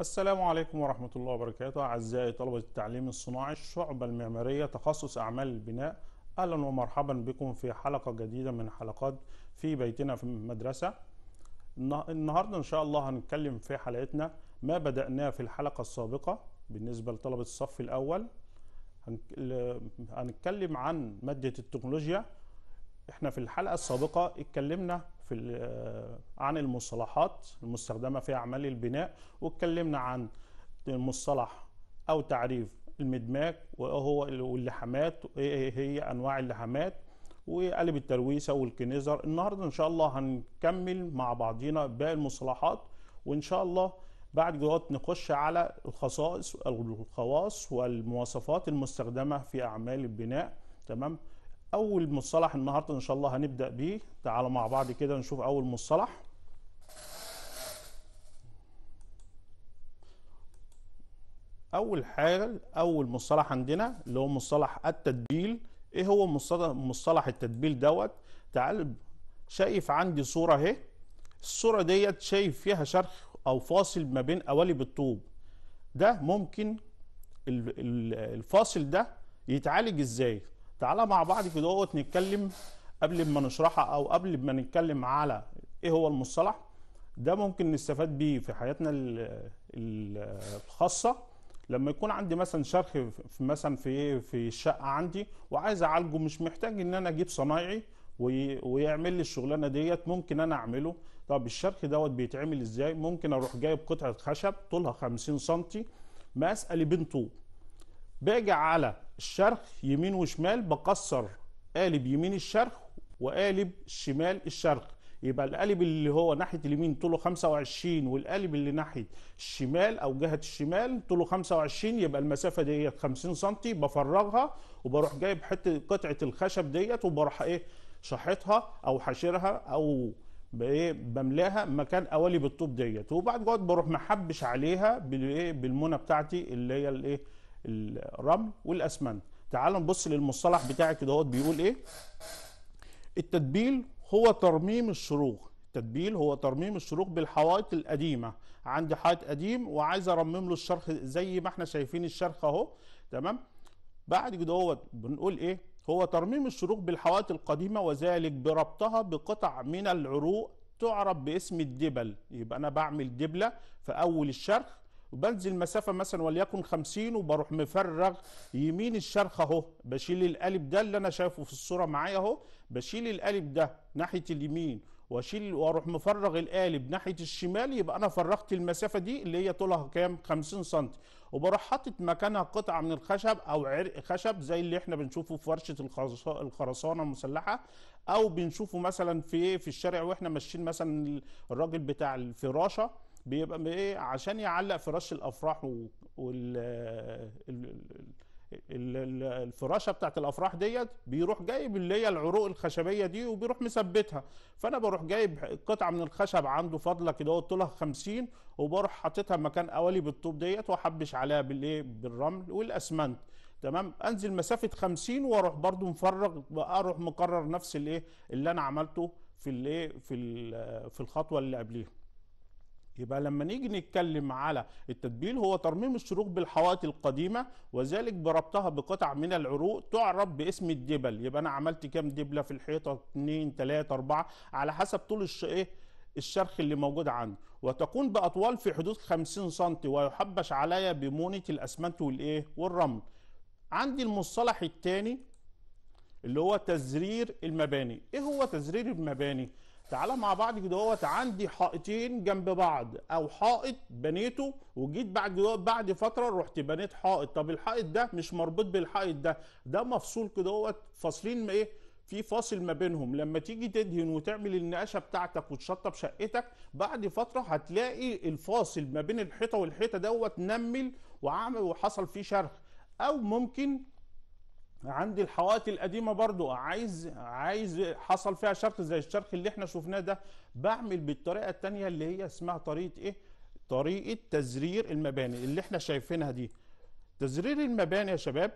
السلام عليكم ورحمة الله وبركاته أعزائي طلبة التعليم الصناعي الشعبة المعمارية تخصص أعمال البناء أهلا ومرحبا بكم في حلقة جديدة من حلقات في بيتنا في المدرسة النهاردة إن شاء الله هنتكلم في حلقتنا ما بدأناه في الحلقة السابقة بالنسبة لطلبة الصف الأول هنتكلم عن مادة التكنولوجيا احنا في الحلقه السابقه اتكلمنا في عن المصطلحات المستخدمه في اعمال البناء واتكلمنا عن المصطلح او تعريف المدماج وهو واللحامات وإيه إيه هي انواع اللحامات وقالب الترويسه والكنيزر النهارده ان شاء الله هنكمل مع بعضينا باقي المصطلحات وان شاء الله بعد جوات نخش على الخصائص الخواص والمواصفات المستخدمه في اعمال البناء تمام اول مصطلح النهارده ان شاء الله هنبدا بيه تعالوا مع بعض كده نشوف اول مصطلح اول حاجه اول مصطلح عندنا اللي هو مصطلح التتبيل ايه هو مصطلح التدبيل التتبيل دوت تعال شايف عندي صوره اهي الصوره ديت شايف فيها شرخ او فاصل ما بين قوالب الطوب ده ممكن الفاصل ده يتعالج ازاي تعالى مع بعض كده نتكلم قبل ما نشرحها او قبل ما نتكلم على ايه هو المصطلح ده ممكن نستفاد بيه في حياتنا الخاصه لما يكون عندي مثلا شرخ في مثلا في إيه، في الشقه عندي وعايز اعالجه مش محتاج ان انا اجيب صنايعي ويعمل لي الشغلانه ديت ممكن انا اعمله طب الشرخ دوت بيتعمل ازاي ممكن اروح جايب قطعه خشب طولها 50 سم مقاسها لبين طول باجي على الشرخ يمين وشمال بكسر قالب يمين الشرخ وقالب شمال الشرخ يبقى القالب اللي هو ناحيه اليمين طوله 25 والقالب اللي ناحيه الشمال او جهه الشمال طوله 25 يبقى المسافه ديت 50 سم بفرغها وبروح جايب حته قطعه الخشب ديت وبروح ايه شحطها او حاشرها او بايه بملاها مكان قوالب الطوب ديت وبعد كده بروح محبش عليها بالايه بالمونه بتاعتي اللي هي الايه الرمل والاسمنت تعالوا نبص للمصطلح بتاعي كده بيقول ايه التدبيل هو ترميم الشروخ التدبيل هو ترميم الشروخ بالحوائط القديمه عندي حائط قديم وعايز ارمم له الشرخ زي ما احنا شايفين الشرخ اهو تمام بعد كده هو بنقول ايه هو ترميم الشروخ بالحوائط القديمه وذلك بربطها بقطع من العروق تعرف باسم الدبل يبقى انا بعمل دبله في اول الشرخ وبنزل مسافه مثلا وليكن 50 وبروح مفرغ يمين الشرخ اهو بشيل القالب ده اللي انا شايفه في الصوره معايا اهو بشيل القالب ده ناحيه اليمين واشيل واروح مفرغ القالب ناحيه الشمال يبقى انا فرغت المسافه دي اللي هي طولها كام 50 سم وبروح حاطط مكانها قطعه من الخشب او عرق خشب زي اللي احنا بنشوفه في ورشه الخرسانه المسلحه او بنشوفه مثلا في إيه؟ في الشارع واحنا ماشيين مثلا الراجل بتاع الفراشه بيبقى بايه عشان يعلق فراش الافراح وال الفراشه بتاعت الافراح ديت بيروح جايب اللي هي العروق الخشبيه دي وبيروح مثبتها فانا بروح جايب قطعه من الخشب عنده فاضله كده قلت لها 50 وبروح حاططها مكان اولي بالطوب ديت واحبش عليها بالايه بالرمل والاسمنت تمام انزل مسافه 50 واروح برده مفرغ اروح مقرر نفس الايه اللي انا عملته في الايه في في الخطوه اللي قبليها يبقى لما نيجي نتكلم على التدبيل هو ترميم الشروق بالحوائط القديمة وذلك بربطها بقطع من العروق تعرف باسم الدبل يبقى أنا عملت كام دبلة في الحيطة 2 3 4 على حسب طول الش... إيه؟ الشرخ اللي موجود عندي وتكون بأطوال في حدود 50 سم ويحبش عليا بمونة الأسمنت والإيه والرمل عندي المصطلح الثاني اللي هو تزرير المباني ايه هو تزرير المباني تعالى مع بعض كده اهوت عندي حائطين جنب بعض او حائط بنيته وجيت بعد بعد فتره رحت بنيت حائط طب الحائط ده مش مربوط بالحائط ده ده مفصول كده اهوت فاصلين ايه في فاصل ما بينهم لما تيجي تدهن وتعمل النقاشه بتاعتك وتشطب شقتك بعد فتره هتلاقي الفاصل ما بين الحيطه والحيطه دوت نمل وعمل وحصل فيه شرخ او ممكن عندي الحوائط القديمه برضو عايز عايز حصل فيها شرخ زي الشرخ اللي احنا شفناه ده بعمل بالطريقه الثانيه اللي هي اسمها طريقه ايه طريقه تزرير المباني اللي احنا شايفينها دي تزرير المباني يا شباب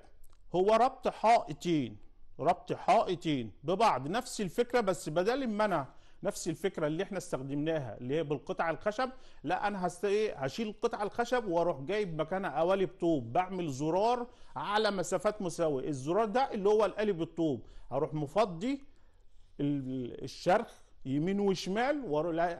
هو ربط حائطين ربط حائطين ببعض نفس الفكره بس بدل ما انا نفس الفكره اللي احنا استخدمناها اللي هي بالقطع الخشب لا انا هست إيه، هشيل قطع الخشب واروح جايب مكانها قوالب طوب بعمل زرار على مسافات مساويه الزرار ده اللي هو القالب الطوب هروح مفضي الشرخ يمين وشمال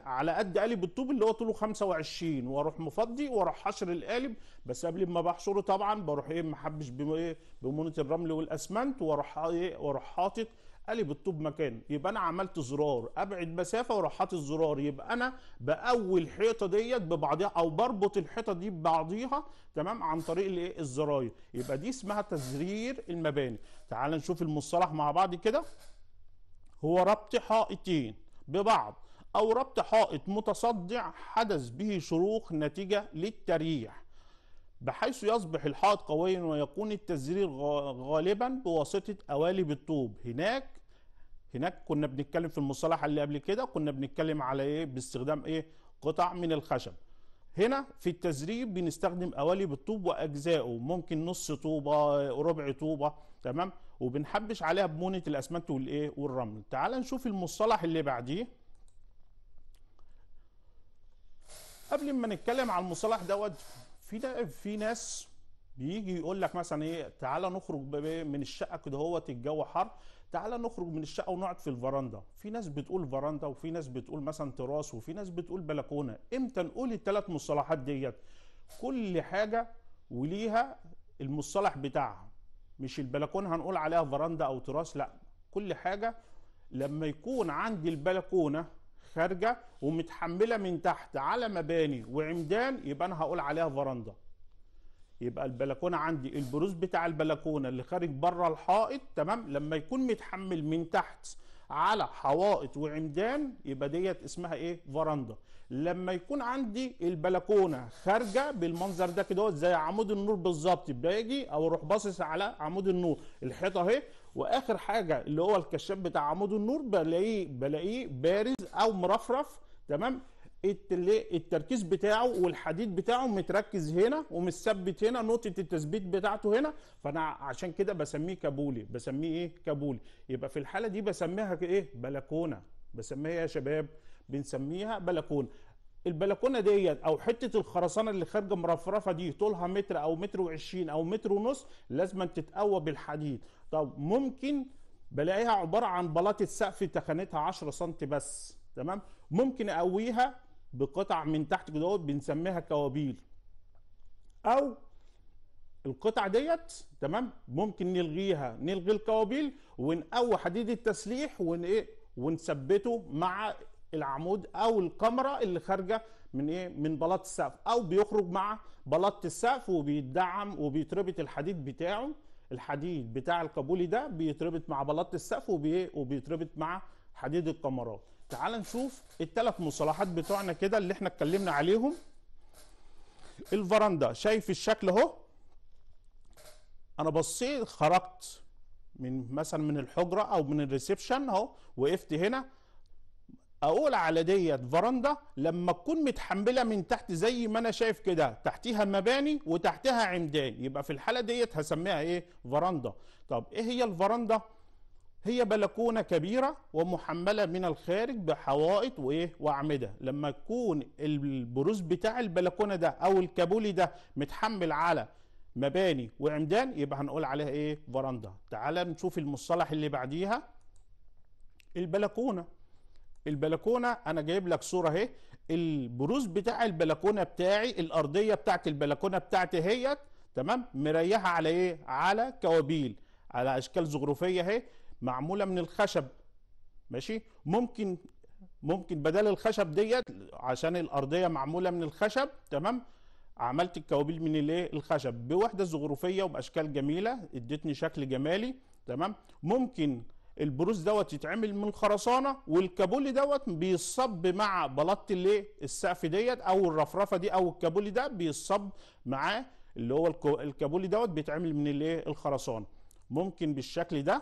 على قد قالب الطوب اللي هو طوله 25 واروح مفضي واروح حشر القالب بس قبل ما بحشره طبعا بروح ايه محبش إيه، بمونه الرمل والاسمنت واروح ايه واروح حاطط لي بالطوب مكان يبقى انا عملت زرار ابعد مسافه واروح حاطط زرار يبقى انا باول الحيطه ديت ببعضها او بربط الحيطه دي ببعضيها تمام عن طريق الايه الزراير يبقى دي اسمها تزرير المباني تعال نشوف المصطلح مع بعض كده هو ربط حائطين ببعض او ربط حائط متصدع حدث به شروخ نتيجه للتريح بحيث يصبح الحائط قويا ويكون التزرير غالبا بواسطة قوالب الطوب هناك هناك كنا بنتكلم في المصطلح اللي قبل كده كنا بنتكلم على ايه باستخدام ايه قطع من الخشب هنا في التزريب بنستخدم قوالب الطوب واجزائه ممكن نص طوبه ربع طوبه تمام وبنحبش عليها بمونه الاسمنت والايه والرمل تعال نشوف المصطلح اللي بعديه قبل ما نتكلم على المصطلح دوت في في ناس بيجي يقول لك مثلا ايه تعالى نخرج من الشقه كده هوت الجو حر تعالى نخرج من الشقه ونقعد في الفرندا في ناس بتقول فرندا وفي ناس بتقول مثلا تراس وفي ناس بتقول بلكونه امتى نقول الثلاث مصطلحات ديت كل حاجه وليها المصطلح بتاعها مش البلكونه هنقول عليها فرندا او تراس لا كل حاجه لما يكون عندي البلكونه خارجه ومتحمله من تحت على مباني وعمدان يبقى انا هقول عليها فراندا يبقى البلكونه عندي البروز بتاع البلكونه اللي خارج بره الحائط تمام لما يكون متحمل من تحت على حوائط وعمدان يبقى ديت اسمها ايه فراندا لما يكون عندي البلكونه خارجه بالمنظر ده كده زي عمود النور بالظبط باجي او اروح باصص على عمود النور الحيطه اهي واخر حاجه اللي هو الكشاف بتاع عمود النور بلاقيه بلاقيه بارز او مرفرف تمام التركيز بتاعه والحديد بتاعه متركز هنا ومثبت هنا نقطه التثبيت بتاعته هنا فانا عشان كده بسميه كابولي بسميه ايه كابولي يبقى في الحاله دي بسميها ايه بلكونه بسميها يا شباب بنسميها بلكونه البلكونه ديت او حته الخرسانه اللي خارجه مرفرفه دي طولها متر او متر وعشرين او متر ونص لازم تتقوى بالحديد طب ممكن بلاقيها عباره عن بلاطه سقف تخانتها 10 سم بس تمام ممكن اقويها بقطع من تحت كده بنسميها كوابيل او القطع ديت تمام ممكن نلغيها نلغي الكوابيل ونقوي حديد التسليح ون ايه ونثبته مع العمود او الكاميرا اللي خارجه من ايه من بلاط السقف او بيخرج مع بلاط السقف وبيدعم وبيتربط الحديد بتاعه الحديد بتاع الكابولي ده بيتربط مع بلاط السقف وبيتربط مع حديد الكاميرات تعال نشوف الثلاث مصطلحات بتوعنا كده اللي احنا اتكلمنا عليهم الفرندا شايف الشكل اهو انا بصيت خرجت من مثلا من الحجره او من الريسبشن اهو وقفت هنا اقول على ديت فرندا لما تكون متحمله من تحت زي ما انا شايف كده تحتيها مباني وتحتها عمدان يبقى في الحاله ديت هسميها ايه فرندا طب ايه هي الفرندا هي بلكونة كبيرة ومحملة من الخارج بحوائط وإيه وأعمدة لما يكون البروز بتاع البلكونة ده أو الكابولي ده متحمل على مباني وعمدان يبقى هنقول عليها إيه فراندا تعال نشوف المصطلح اللي بعديها البلكونة البلكونه انا جايب لك صوره اهي البروز بتاع البلكونه بتاعي الارضيه بتاعت البلكونه بتاعتي هيت تمام مريحه على ايه على كوابيل على اشكال زخرفيه اهي معموله من الخشب ماشي ممكن ممكن بدل الخشب ديت عشان الارضيه معموله من الخشب تمام عملت الكوابيل من الايه الخشب بوحده زخرفيه وباشكال جميله ادتني شكل جمالي تمام ممكن البروس دوت يتعمل من الخرسانه والكابولي دوت بيصب مع بلاطه الايه السقف ديت او الرفرفه دي او الكابولي ده بيصب معاه اللي هو الكابولي دوت بيتعمل من الايه الخرسانه ممكن بالشكل ده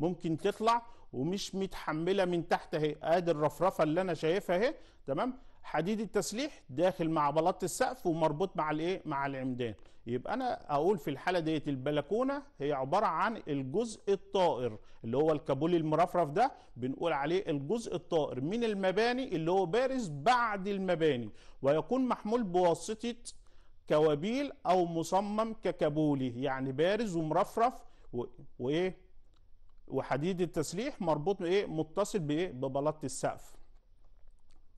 ممكن تطلع ومش متحمله من تحت اهي ادي الرفرفه اللي انا شايفها اهي تمام حديد التسليح داخل مع بلاط السقف ومربوط مع الايه مع العمدان يبقى انا اقول في الحاله ديت البلكونه هي عباره عن الجزء الطائر اللي هو الكابول المرفرف ده بنقول عليه الجزء الطائر من المباني اللي هو بارز بعد المباني ويكون محمول بواسطه كوابيل او مصمم ككابولي يعني بارز ومرفرف وايه وحديد التسليح مربوط ايه متصل بايه ببلاط السقف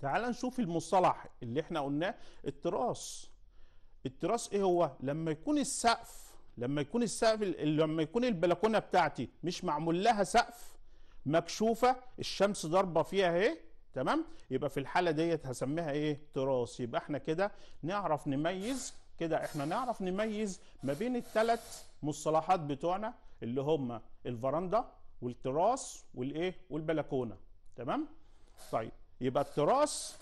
تعال نشوف المصطلح اللي احنا قلناه التراث التراث ايه هو لما يكون السقف لما يكون السقف لما يكون البلكونه بتاعتي مش معمول لها سقف مكشوفه الشمس ضاربه فيها اهي تمام يبقى في الحاله ديت هسميها ايه تراث يبقى احنا كده نعرف نميز كده احنا نعرف نميز ما بين الثلاث مصطلحات بتوعنا اللي هم الفرندا والتراث والايه والبلكونه تمام طيب يبقى التراث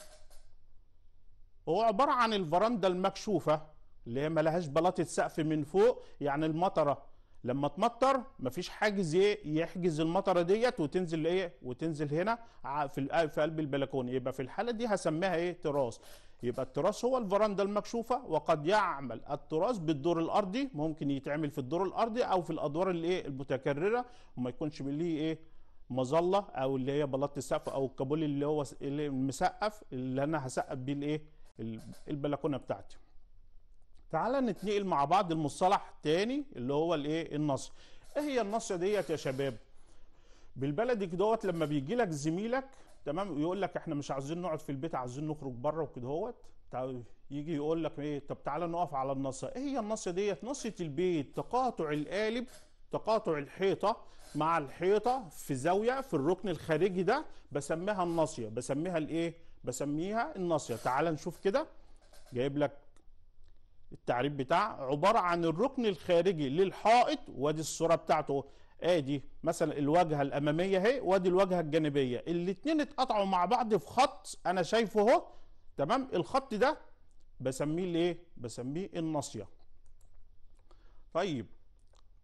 هو عباره عن الفرنده المكشوفه اللي هي ملهاش بلاطه سقف من فوق يعني المطره لما تمطر مفيش حاجز ايه يحجز المطره ديت وتنزل ايه وتنزل هنا في في قلب البلكونه يبقى في الحاله دي هسميها ايه تراث يبقى التراث هو الفراندا المكشوفه وقد يعمل التراث بالدور الارضي ممكن يتعمل في الدور الارضي او في الادوار الايه المتكرره وما يكونش ليه ايه مظله او اللي هي بلاط السقف او الكابول اللي هو اللي مسقف اللي انا هسقف بيه الايه البلكونه بتاعتي تعالى نتنقل مع بعض المصطلح تاني اللي هو الايه النصر ايه هي النصر ديت يا شباب بالبلدي دوت لما بيجي لك زميلك تمام يقول لك احنا مش عايزين نقعد في البيت عايزين نخرج بره وكده هوت يجي يقول لك ايه طب تعالى نقف على النصه ايه هي النصه ديت نصه البيت تقاطع القالب تقاطع الحيطه مع الحيطه في زاويه في الركن الخارجي ده بسميها الناصيه بسميها الايه بسميها الناصيه تعال نشوف كده جايب لك التعريف بتاع عباره عن الركن الخارجي للحائط وادي الصوره بتاعته ادي آه مثلا الواجهه الاماميه اهي وادي الواجهه الجانبيه الاثنين اتقطعوا مع بعض في خط انا شايفه اهو تمام الخط ده بسميه الايه بسميه الناصيه طيب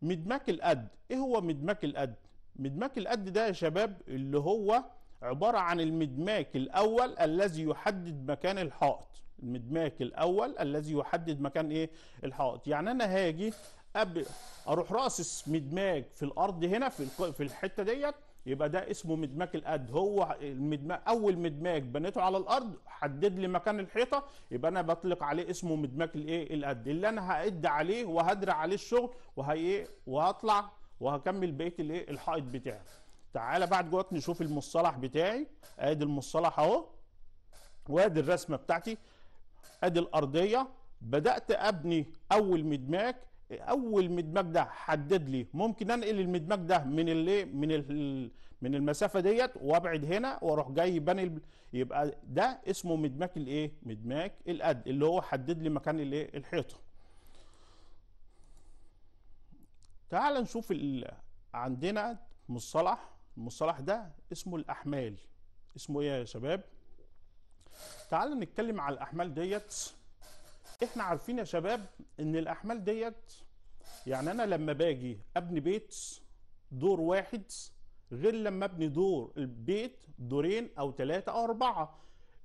مدماك القد ايه هو مدماك القد مدماك القد ده يا شباب اللي هو عبارة عن المدماك الأول الذي يحدد مكان الحائط المدماك الأول الذي يحدد مكان إيه الحائط يعني أنا هاجي أب... أروح راسس مدماك في الأرض هنا في في الحتة ديت يبقى ده اسمه مدماك القد هو المدماج اول مدماج بنيته على الارض حدد لي مكان الحيطه يبقى انا بطلق عليه اسمه مدماك الايه القد اللي انا هعد عليه وهدرع عليه الشغل وهي إيه؟ وهطلع وهكمل بقيه الايه الحائط بتاعي تعالى بعد جوه نشوف المصطلح بتاعي ادي المصطلح اهو وادي الرسمه بتاعتي ادي الارضيه بدات ابني اول مدماك اول مدمج ده حدد لي ممكن انقل المدمج ده من اللي من ال من المسافه ديت وابعد هنا واروح جاي باني يبقى ده اسمه مدماج الايه مدماج القد اللي هو حدد لي مكان الايه الحيطه تعال نشوف عندنا مصطلح المصطلح ده اسمه الاحمال اسمه ايه يا شباب تعال نتكلم على الاحمال ديت احنا عارفين يا شباب ان الاحمال ديت يعني انا لما باجي ابني بيت دور واحد غير لما ابني دور البيت دورين او ثلاثه او اربعه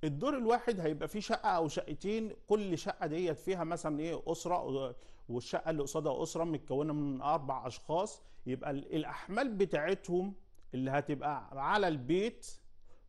الدور الواحد هيبقى فيه شقه او شقتين كل شقه ديت فيها مثلا ايه اسره والشقه اللي قصادها اسره متكونه من اربع اشخاص يبقى الاحمال بتاعتهم اللي هتبقى على البيت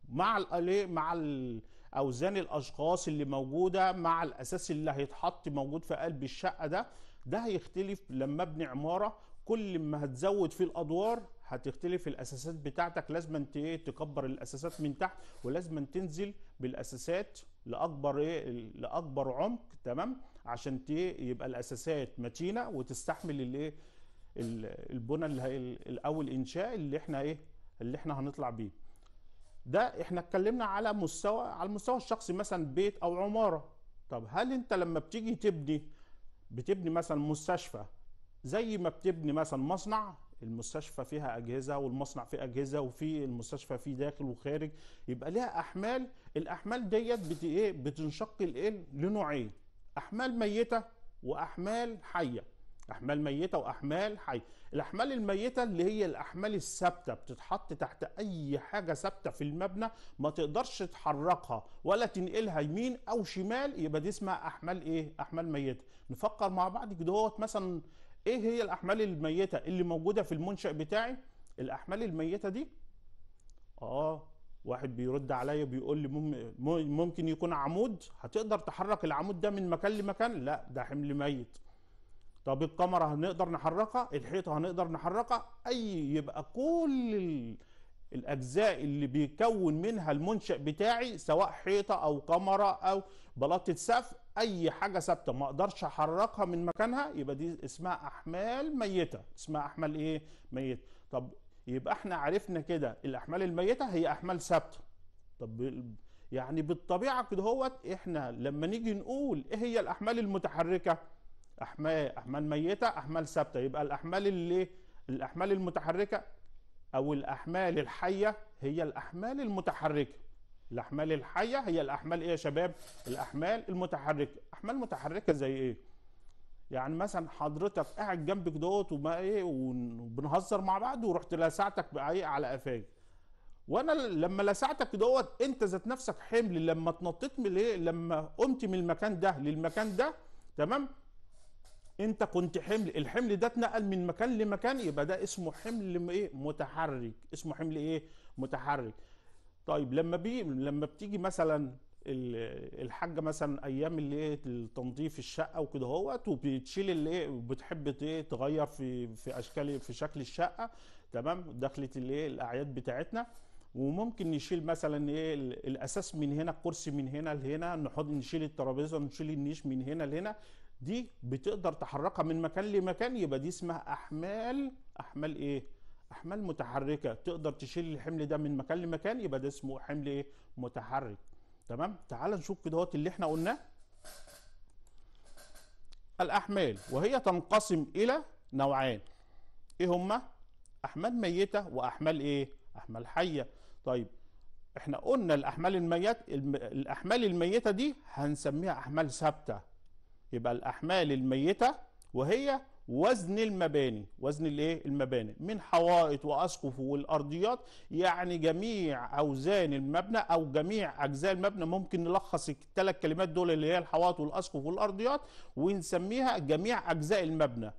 مع الايه مع الـ اوزان الاشخاص اللي موجوده مع الاساس اللي هيتحط موجود في قلب الشقه ده ده هيختلف لما ابني عماره كل ما هتزود في الادوار هتختلف الاساسات بتاعتك لازم انت إيه، تكبر الاساسات من تحت ولازم تنزل بالاساسات لاكبر ايه لاكبر عمق تمام عشان إيه، يبقى الاساسات متينه وتستحمل الايه البنى اللي الاول انشاء اللي احنا ايه اللي احنا هنطلع بيه ده احنا اتكلمنا على مستوى على المستوى الشخصي مثلا بيت او عماره طب هل انت لما بتيجي تبني بتبني مثلا مستشفى زي ما بتبني مثلا مصنع المستشفى فيها اجهزه والمصنع فيه اجهزه وفي المستشفى فيه داخل وخارج يبقى ليها احمال الاحمال ديت بت ايه بتنشق الايه لنوعين احمال ميته واحمال حيه احمال ميته واحمال حيه الاحمال الميته اللي هي الاحمال الثابته بتتحط تحت اي حاجه ثابته في المبنى ما تقدرش تحركها ولا تنقلها يمين او شمال يبقى دي اسمها احمال ايه احمال ميته نفكر مع بعض كده مثلا ايه هي الاحمال الميته اللي موجوده في المنشا بتاعي الاحمال الميته دي اه واحد بيرد عليا بيقول لي ممكن يكون عمود هتقدر تحرك العمود ده من مكان لمكان لا ده حمل ميت طب القمر هنقدر نحركها الحيطة هنقدر نحركها أي يبقى كل الأجزاء اللي بيكون منها المنشأ بتاعي سواء حيطة أو قمرة أو بلاطة سقف أي حاجة ثابتة ما أقدرش أحركها من مكانها يبقى دي اسمها أحمال ميتة اسمها أحمال إيه؟ ميتة طب يبقى إحنا عرفنا كده الأحمال الميتة هي أحمال ثابتة طب يعني بالطبيعة كده هوت إحنا لما نيجي نقول إيه هي الأحمال المتحركة؟ احمال احمال ميته احمال ثابته يبقى الاحمال اللي الاحمال المتحركه او الاحمال الحيه هي الاحمال المتحركه الاحمال الحيه هي الاحمال ايه يا شباب الاحمال المتحركه احمال متحركه زي ايه يعني مثلا حضرتك قاعد جنبك دوت وما ايه وبنهزر مع بعض ورحت لسعتك بقى على قفاك وانا لما لسعتك دوت انت ذات نفسك حمل لما اتنطيت من ايه لما قمت من المكان ده للمكان ده تمام انت كنت حمل الحمل ده اتنقل من مكان لمكان يبقى ده اسمه حمل ايه متحرك اسمه حمل ايه متحرك طيب لما بي لما بتيجي مثلا الحاجه مثلا ايام اللي ايه؟ تنظيف الشقه وكده اهوت وبتشيل اللي ايه؟, ايه تغير في في اشكال في شكل الشقه تمام دخلت الايه الاعياد بتاعتنا وممكن نشيل مثلا ايه الاساس من هنا الكرسي من هنا لهنا نحط نشيل الترابيزه نشيل النيش من هنا لهنا دي بتقدر تحركها من مكان لمكان يبقى دي اسمها احمال احمال ايه احمال متحركه تقدر تشيل الحمل ده من مكان لمكان يبقى ده اسمه حمل ايه متحرك تمام تعال نشوف كده دوت اللي احنا قلناه الاحمال وهي تنقسم الى نوعان ايه هما احمال ميته واحمال ايه احمال حيه طيب احنا قلنا الاحمال الميت الاحمال الميته دي هنسميها احمال ثابته يبقى الأحمال الميتة وهي وزن المباني وزن الايه المباني من حوائط واسقف والارضيات يعني جميع اوزان المبنى او جميع اجزاء المبنى ممكن نلخص الثلاث كلمات دول اللي هي الحوائط والاسقف والارضيات ونسميها جميع اجزاء المبنى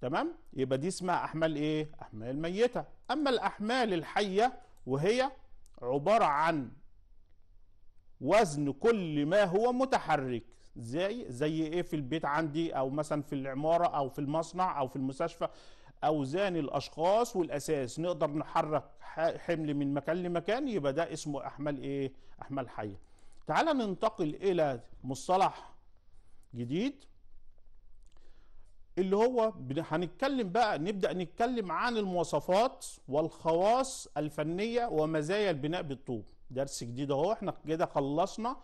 تمام يبقى دي اسمها احمال ايه احمال ميته اما الاحمال الحيه وهي عباره عن وزن كل ما هو متحرك زي زي ايه في البيت عندي او مثلا في العماره او في المصنع او في المستشفى اوزان الاشخاص والاساس نقدر نحرك حمل من مكان لمكان يبقى ده اسمه احمال ايه احمال حيه تعال ننتقل الى مصطلح جديد اللي هو هنتكلم بقى نبدا نتكلم عن المواصفات والخواص الفنيه ومزايا البناء بالطوب درس جديد اهو احنا كده خلصنا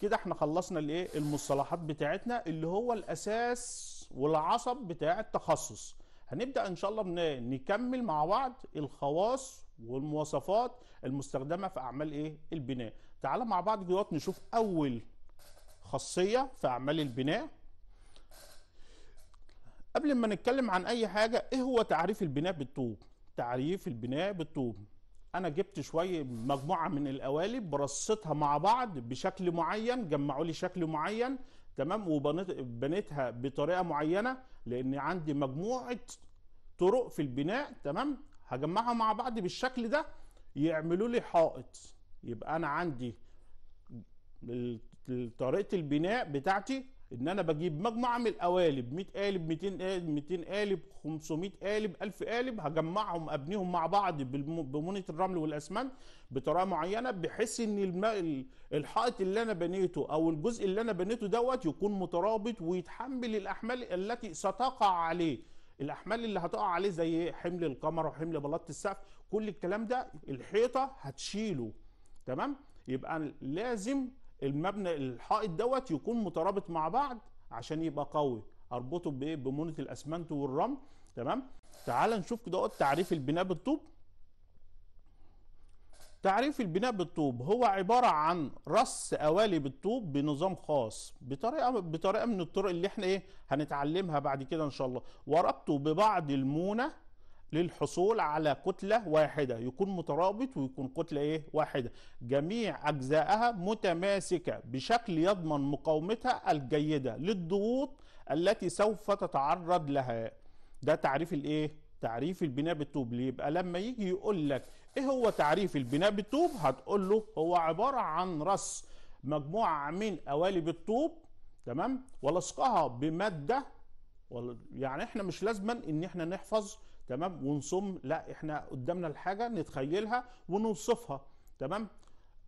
كده احنا خلصنا الايه المصطلحات بتاعتنا اللي هو الاساس والعصب بتاع التخصص هنبدا ان شاء الله نكمل مع بعض الخواص والمواصفات المستخدمه في اعمال ايه البناء تعالى مع بعض دلوقتي نشوف اول خاصيه في اعمال البناء قبل ما نتكلم عن اي حاجه ايه هو تعريف البناء بالطوب تعريف البناء بالطوب انا جبت شويه مجموعه من القوالب برصتها مع بعض بشكل معين جمعوا لي شكل معين تمام وبنيتها بطريقه معينه لان عندي مجموعه طرق في البناء تمام هجمعها مع بعض بالشكل ده يعملوا لي حائط يبقى انا عندي طريقه البناء بتاعتي ان انا بجيب مجموعه من القوالب 100 قالب 200 قالب 200 قالب 500 قالب 1000 قالب هجمعهم ابنيهم مع بعض بمونه الرمل والاسمنت بطريقه معينه بحيث ان الحائط اللي انا بنيته او الجزء اللي انا بنيته دوت يكون مترابط ويتحمل الاحمال التي ستقع عليه الاحمال اللي هتقع عليه زي حمل القمر وحمل بلاط السقف كل الكلام ده الحيطه هتشيله تمام يبقى لازم المبنى الحائط دوت يكون مترابط مع بعض عشان يبقى قوي اربطه بايه بمونه الاسمنت والرمل تمام تعال نشوف كده تعريف البناء بالطوب تعريف البناء بالطوب هو عبارة عن رص قوالب الطوب بنظام خاص بطريقة بطريقة من الطرق اللي احنا ايه هنتعلمها بعد كده ان شاء الله وربطه ببعض المونه للحصول على كتلة واحدة يكون مترابط ويكون كتلة إيه واحدة جميع أجزائها متماسكة بشكل يضمن مقاومتها الجيدة للضغوط التي سوف تتعرض لها ده تعريف الإيه تعريف البناء بالطوب ليه يبقى لما يجي يقول لك ايه هو تعريف البناء بالطوب هتقول له هو عباره عن رص مجموعه من قوالب الطوب تمام ولصقها بماده يعني احنا مش لازما ان احنا نحفظ تمام ونصم لا احنا قدامنا الحاجه نتخيلها ونوصفها تمام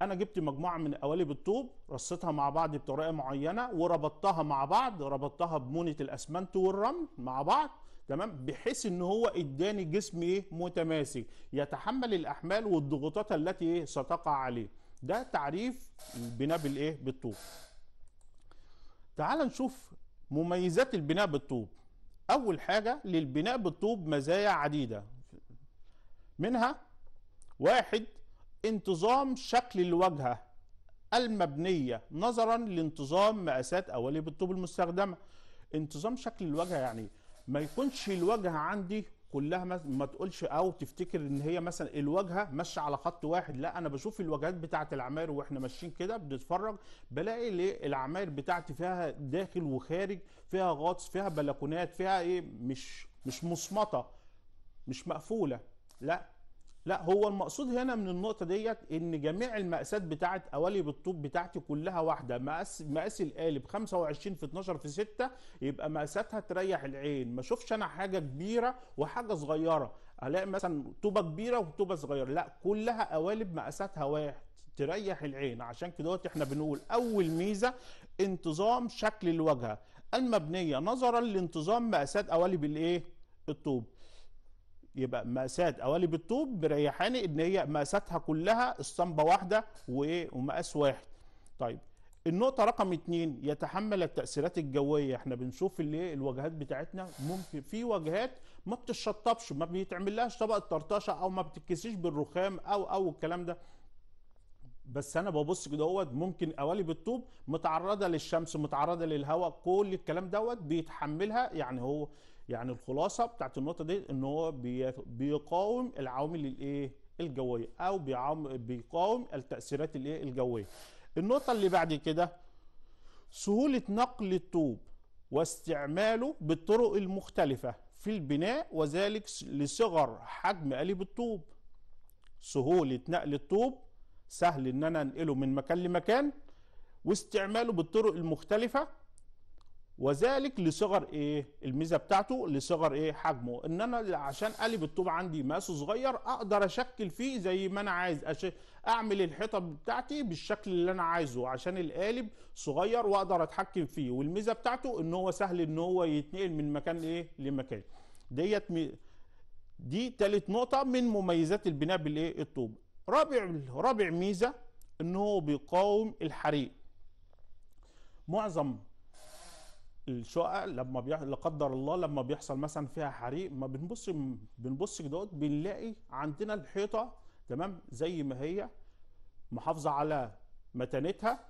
انا جبت مجموعه من قوالب الطوب رصيتها مع بعض بطريقه معينه وربطتها مع بعض ربطتها بمونه الاسمنت والرمل مع بعض تمام بحيث ان هو اداني جسم ايه متماسك يتحمل الاحمال والضغوطات التي إيه ستقع عليه ده تعريف البناء بالايه بالطوب تعال نشوف مميزات البناء بالطوب أول حاجة للبناء بالطوب مزايا عديدة منها واحد انتظام شكل الواجهة المبنية نظرا لانتظام مقاسات أولي بالطوب المستخدمة انتظام شكل الواجهة يعني ما يكونش الواجهة عندي كلها ما, تقولش او تفتكر ان هي مثلا الواجهه ماشيه على خط واحد لا انا بشوف الواجهات بتاعه العماير واحنا ماشيين كده بنتفرج بلاقي ليه العماير بتاعتي فيها داخل وخارج فيها غطس فيها بلكونات فيها ايه مش مش مصمطه مش مقفوله لا لا هو المقصود هنا من النقطه ديت ان جميع المقاسات بتاعه قوالب الطوب بتاعتي كلها واحده مقاس مقاس القالب 25 في 12 في 6 يبقى مقاساتها تريح العين ما اشوفش انا حاجه كبيره وحاجه صغيره الاقي مثلا طوبه كبيره وطوبه صغيره لا كلها قوالب مقاساتها واحد تريح العين عشان كده احنا بنقول اول ميزه انتظام شكل الواجهه المبنيه نظرا لانتظام مقاسات قوالب الايه الطوب يبقى مقاسات قوالب الطوب بريحاني ان هي مقاساتها كلها اسطمبه واحده ومقاس واحد طيب النقطة رقم اتنين يتحمل التأثيرات الجوية احنا بنشوف اللي الواجهات بتاعتنا ممكن في واجهات ما بتتشطبش ما بيتعملهاش طبقة طرطشة او ما بتتكسيش بالرخام او او الكلام ده بس انا ببص كده دوت ممكن قوالب الطوب متعرضه للشمس متعرضه للهواء كل الكلام دوت بيتحملها يعني هو يعني الخلاصه بتاعت النقطه دي ان هو بيقاوم العوامل الايه الجويه او بيقاوم التاثيرات الايه الجويه النقطه اللي بعد كده سهوله نقل الطوب واستعماله بالطرق المختلفه في البناء وذلك لصغر حجم قالب الطوب سهوله نقل الطوب سهل ان انا انقله من مكان لمكان واستعماله بالطرق المختلفه وذلك لصغر ايه الميزه بتاعته لصغر ايه حجمه ان انا عشان قالب الطوب عندي مقاسه صغير اقدر اشكل فيه زي ما انا عايز أش... اعمل الحيطه بتاعتي بالشكل اللي انا عايزه عشان القالب صغير واقدر اتحكم فيه والميزه بتاعته ان هو سهل ان هو يتنقل من مكان ايه لمكان ديت م... دي تالت نقطه من مميزات البناء بالايه الطوب رابع رابع ميزه ان هو بيقاوم الحريق معظم الشقق لما بيحصل لا قدر الله لما بيحصل مثلا فيها حريق ما بنبص بنبص كده بنلاقي عندنا الحيطه تمام زي ما هي محافظه على متانتها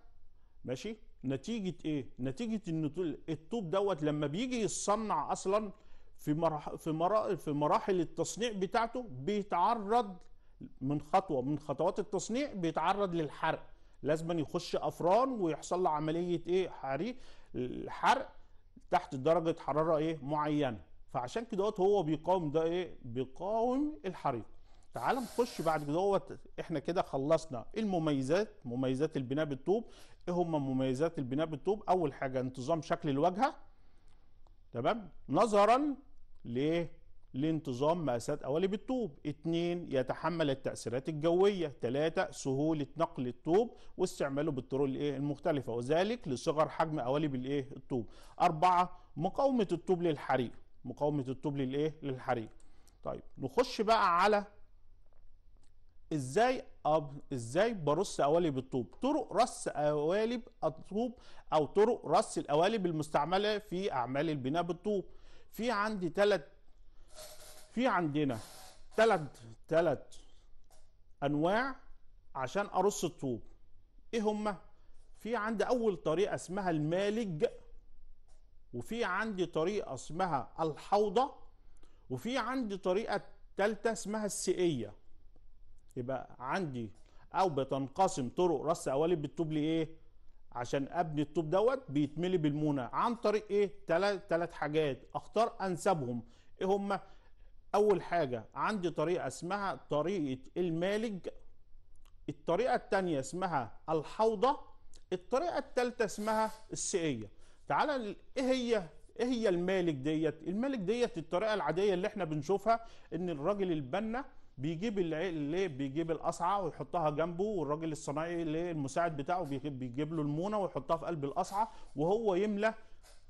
ماشي نتيجه ايه نتيجه ان الطوب دوت لما بيجي يتصنع اصلا في في مراحل في مراحل التصنيع بتاعته بيتعرض من خطوه من خطوات التصنيع بيتعرض للحرق لازما يخش افران ويحصل له عمليه ايه حريق الحرق تحت درجه حراره ايه معينه فعشان كده هو بيقاوم ده ايه بيقاوم الحريق تعال نخش بعد كده احنا كده خلصنا المميزات مميزات البناء بالطوب ايه هما مميزات البناء بالطوب اول حاجه انتظام شكل الواجهه تمام نظرا لايه لانتظام مأساة أولي الطوب اتنين يتحمل التأثيرات الجوية تلاتة سهولة نقل الطوب واستعماله بالطرق الايه المختلفة وذلك لصغر حجم قوالب الايه الطوب أربعة مقاومة الطوب للحريق مقاومة الطوب للايه للحريق طيب نخش بقى على ازاي أب... ازاي برص قوالب الطوب طرق رص قوالب الطوب او طرق رص القوالب المستعمله في اعمال البناء بالطوب في عندي ثلاث في عندنا ثلاث ثلاث انواع عشان ارص الطوب ايه هما في عندي اول طريقه اسمها المالج وفي عندي طريقه اسمها الحوضه وفي عندي طريقه ثالثه اسمها السيئيه يبقى عندي او بتنقسم طرق رص قوالب الطوب لايه عشان ابني الطوب دوت بيتملي بالمونه عن طريق ايه ثلاث حاجات اختار انسبهم ايه هما اول حاجه عندي طريقه اسمها طريقه المالج الطريقه التانية اسمها الحوضه الطريقه التالتة اسمها السئية تعالى ايه هي ايه هي المالك ديت المالك ديت الطريقه العاديه اللي احنا بنشوفها ان الراجل البنا بيجيب اللي بيجيب القصعه ويحطها جنبه والراجل الصنايعي اللي المساعد بتاعه بيجيب له المونه ويحطها في قلب القصعه وهو يملى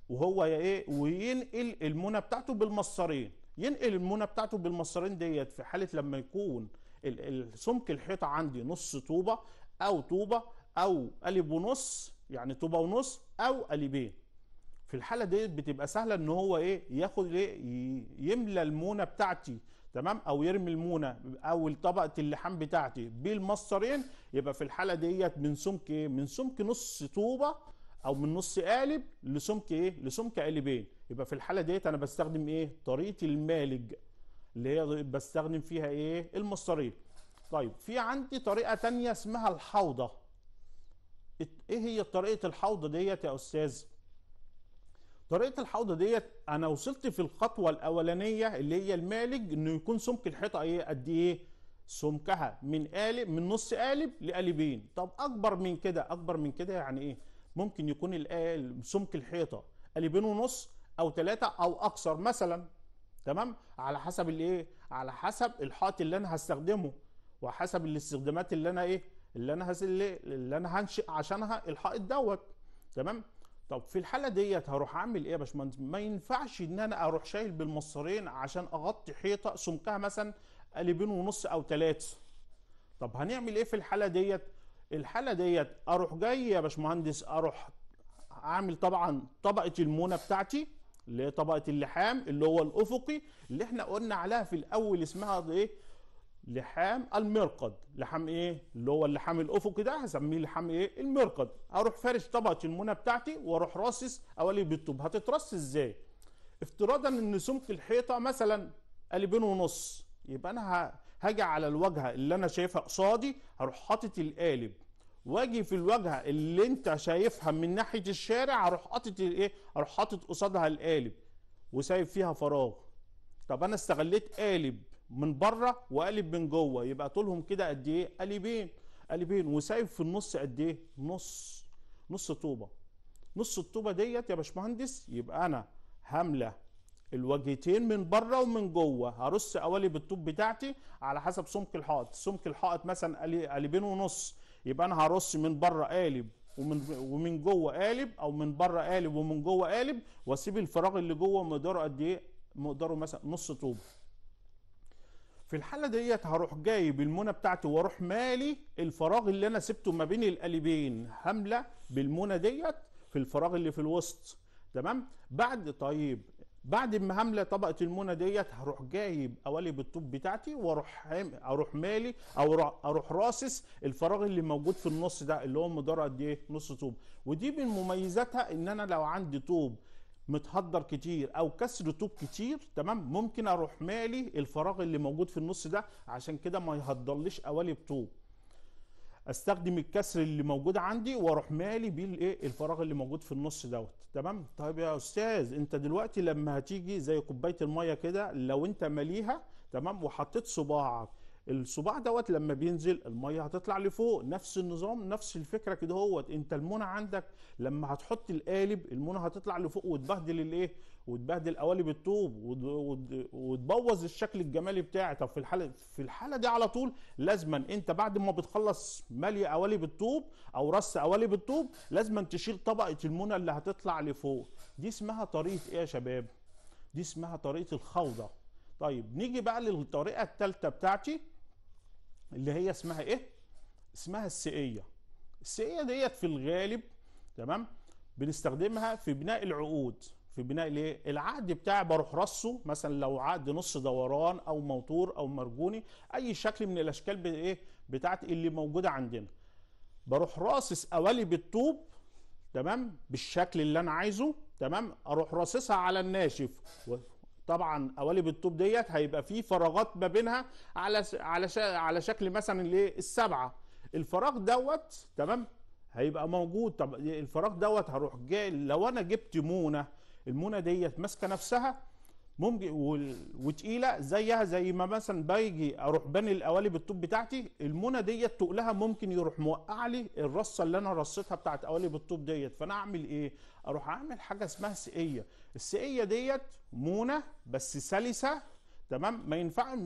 وهو ايه وينقل المونه بتاعته بالمصارين ينقل المونه بتاعته بالمسارين ديت في حاله لما يكون سمك الحيطه عندي نص طوبه او طوبه او قلب ونص يعني طوبه ونص او قلبين في الحاله ديت بتبقى سهله ان هو ايه ياخد ايه يملى المونه بتاعتي تمام او يرمي المونه او طبقه اللحام بتاعتي بالمسطرين يبقى في الحاله ديت من سمك ايه من سمك نص طوبه او من نص قالب لسمك ايه لسمك قالبين يبقى في الحاله ديت انا بستخدم ايه طريقه المالج اللي هي بستخدم فيها ايه المصاريف طيب في عندي طريقه تانية اسمها الحوضه ايه هي طريقه الحوضه ديت يا استاذ طريقه الحوضه ديت انا وصلت في الخطوه الاولانيه اللي هي المالج انه يكون سمك الحيطه ايه قد ايه سمكها من قالب من نص قالب لقالبين طب اكبر من كده اكبر من كده يعني ايه ممكن يكون سمك الحيطه قالبين ونص او ثلاثه او اكثر مثلا تمام على حسب الايه على حسب الحائط اللي انا هستخدمه وحسب الاستخدامات اللي انا ايه اللي انا هس... اللي انا هنشئ عشانها الحائط دوت تمام طب في الحاله ديت هروح اعمل ايه يا باشمهندس ما ينفعش ان انا اروح شايل بالمسطرين عشان اغطي حيطه سمكها مثلا قلبين ونص او ثلاثه طب هنعمل ايه في الحاله ديت الحاله ديت اروح جاي يا باشمهندس اروح اعمل طبعا طبقه المونه بتاعتي اللي هي طبقه اللحام اللي هو الافقي اللي احنا قلنا عليها في الاول اسمها ايه لحام المرقد لحام ايه اللي هو اللحام الافقي ده هسميه لحام ايه المرقد اروح فارش طبقه المنى بتاعتي واروح راصص اولي بالطوب هتترص ازاي افتراضا ان سمك الحيطه مثلا قالبين ونص يبقى انا هاجي على الواجهه اللي انا شايفها قصادي هروح حاطط القالب واجي في الواجهه اللي انت شايفها من ناحيه الشارع اروح حاطط ايه اروح حاطط قصادها القالب وسايب فيها فراغ طب انا استغليت قالب من بره وقالب من جوه يبقى طولهم كده قد ايه قالبين قالبين وسايب في النص قد ايه نص نص طوبه نص الطوبه ديت يا باشمهندس يبقى انا هملى الوجهتين من بره ومن جوه هرص قوالب الطوب بتاعتي على حسب سمك الحائط سمك الحائط مثلا قالبين ونص يبقى انا هرص من بره قالب ومن ومن جوه قالب او من بره قالب ومن جوه قالب واسيب الفراغ اللي جوه مقداره قد ايه؟ مقداره مثلا نص طوب. في الحاله ديت هروح جايب المونه بتاعتي واروح مالي الفراغ اللي انا سبته ما بين القالبين همله بالمونه ديت في الفراغ اللي في الوسط تمام؟ بعد طيب بعد ما هملى طبقه المونة ديت هروح جايب قوالب الطوب بتاعتي واروح اروح مالي او اروح راصص الفراغ اللي موجود في النص ده اللي هو مدار قد ايه نص طوب ودي من مميزاتها ان انا لو عندي طوب متهدر كتير او كسر طوب كتير تمام ممكن اروح مالي الفراغ اللي موجود في النص ده عشان كده ما يهدرليش قوالب طوب استخدم الكسر اللي موجود عندي واروح مالي بيه الفراغ اللي موجود في النص دوت تمام طيب يا استاذ انت دلوقتي لما هتيجي زي كوبايه الميه كده لو انت ماليها تمام وحطيت صباعك الصباع دوت لما بينزل الميه هتطلع لفوق نفس النظام نفس الفكره كده هوت انت المنى عندك لما هتحط القالب المنى هتطلع لفوق وتبهدل الايه وتبهدل قوالب الطوب وتبوظ الشكل الجمالي بتاعي طب في الحاله في الحاله دي على طول لازما انت بعد ما بتخلص ملي قوالب الطوب او رص قوالب الطوب لازما تشيل طبقه المنى اللي هتطلع لفوق دي اسمها طريقه ايه يا شباب دي اسمها طريقه الخوضه طيب نيجي بقى للطريقه الثالثه بتاعتي اللي هي اسمها ايه اسمها السئيه السئيه ديت في الغالب تمام بنستخدمها في بناء العقود في بناء الايه العقد بتاعي بروح رصه مثلا لو عقد نص دوران او موتور او مرجوني اي شكل من الاشكال ايه بتاعت اللي موجوده عندنا بروح راصص اوالي بالطوب تمام بالشكل اللي انا عايزه تمام اروح راصصها على الناشف طبعا قوالب الطوب ديت هيبقى فيه فراغات ما بينها على على على شكل مثلا الايه السبعه الفراغ دوت تمام هيبقى موجود طب الفراغ دوت هروح جاي لو انا جبت مونه المونه ديت ماسكه نفسها ممكن وتقيله زيها زي ما مثلا باجي اروح باني القوالب الطوب بتاعتي المونه ديت تقلها ممكن يروح موقع لي الرصه اللي انا رصيتها بتاعت قوالب الطوب ديت فانا اعمل ايه؟ اروح اعمل حاجه اسمها سقيه، السقيه ديت مونه بس سلسه تمام ما ينفع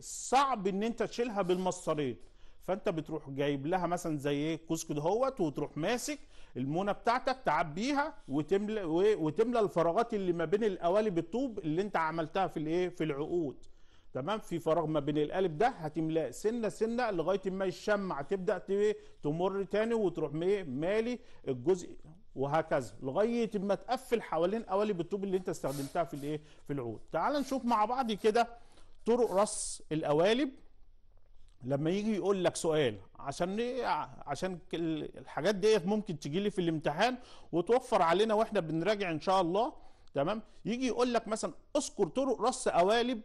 صعب ان انت تشيلها بالمسطرين فانت بتروح جايب لها مثلا زي ايه كوسك دهوت وتروح ماسك المونه بتاعتك تعبيها وتملى وتملى الفراغات اللي ما بين القوالب الطوب اللي انت عملتها في الايه في العقود تمام في فراغ ما بين القالب ده هتملاه سنه سنه لغايه ما الشمع تبدا تمر تاني وتروح مالي الجزء وهكذا لغايه ما تقفل حوالين قوالب الطوب اللي انت استخدمتها في الايه في العود تعال نشوف مع بعض كده طرق رص القوالب لما يجي يقول لك سؤال عشان ايه عشان الحاجات ديت ممكن تجي لي في الامتحان وتوفر علينا واحنا بنراجع ان شاء الله تمام يجي يقول لك مثلا اذكر طرق رص قوالب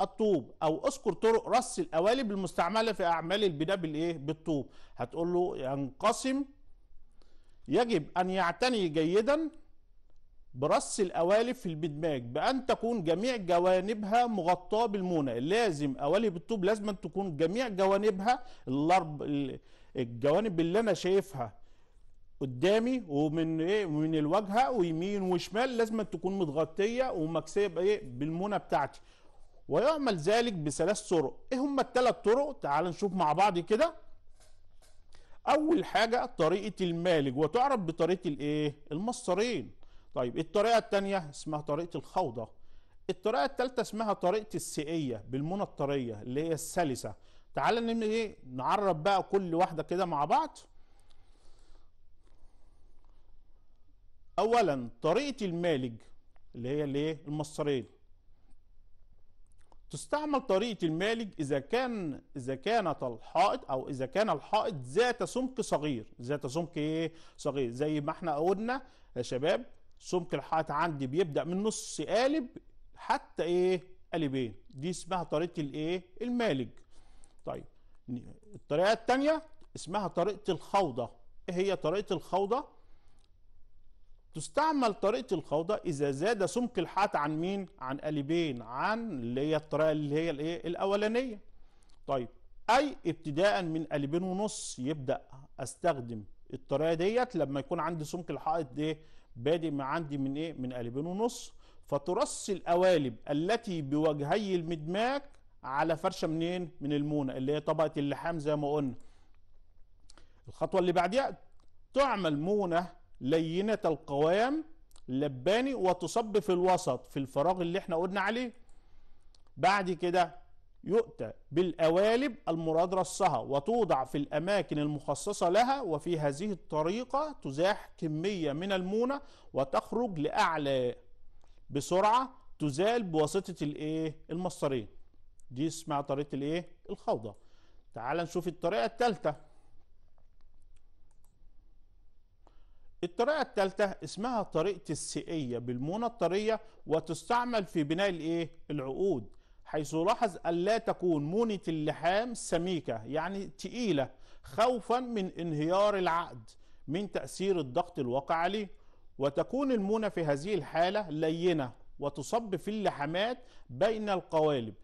الطوب او اذكر طرق رص القوالب المستعمله في اعمال البناء بالايه بالطوب هتقول له ينقسم يجب ان يعتني جيدا برص القوالب في البدماج بأن تكون جميع جوانبها مغطاة بالمونة لازم قوالب الطوب لازم أن تكون جميع جوانبها الأرب... الجوانب اللي أنا شايفها قدامي ومن ايه من الواجهه ويمين وشمال لازم تكون متغطيه ومكسيه بايه بالمونه بتاعتي ويعمل ذلك بثلاث طرق ايه هم الثلاث طرق تعال نشوف مع بعض كده اول حاجه طريقه المالج وتعرف بطريقه الايه المسطرين طيب الطريقة الثانية اسمها طريقة الخوضة الطريقة الثالثة اسمها طريقة السيئية بالمنطريه اللي هي السلسة تعال نعمل ايه نعرب بقى كل واحدة كده مع بعض اولا طريقة المالج اللي هي الايه المصريه تستعمل طريقة المالج إذا كان إذا كانت الحائط أو إذا كان الحائط ذات سمك صغير ذات سمك إيه؟ صغير زي ما إحنا قلنا يا شباب سمك الحائط عندي بيبدا من نص قالب حتى ايه قالبين دي اسمها طريقه الايه المالج طيب الطريقه الثانيه اسمها طريقه الخوضه ايه هي طريقه الخوضه تستعمل طريقه الخوضه اذا زاد سمك الحائط عن مين عن قالبين عن اللي هي الطريقه اللي هي الايه الاولانيه طيب اي ابتداء من قالبين ونص يبدا استخدم الطريقه ديت لما يكون عندي سمك الحائط ده إيه؟ بادئ ما عندي من ايه من قالبين ونص فترص القوالب التي بوجهي المدماك على فرشه منين من المونه اللي هي طبقه اللحام زي ما قلنا الخطوه اللي بعديها تعمل مونه لينه القوام لباني وتصب في الوسط في الفراغ اللي احنا قلنا عليه بعد كده يؤتى بالقوالب المراد رصها وتوضع في الأماكن المخصصة لها وفي هذه الطريقة تزاح كمية من المونة وتخرج لأعلى بسرعة تزال بواسطة الايه المسطرين دي اسمها طريقة الايه الخوضة تعال نشوف الطريقة الثالثة الطريقة الثالثة اسمها طريقة السئية بالمونة الطرية وتستعمل في بناء الايه العقود حيث لاحظ ألا تكون مونة اللحام سميكة يعني تقيلة خوفا من انهيار العقد من تأثير الضغط الواقع عليه وتكون المونة في هذه الحالة لينة وتصب في اللحمات بين القوالب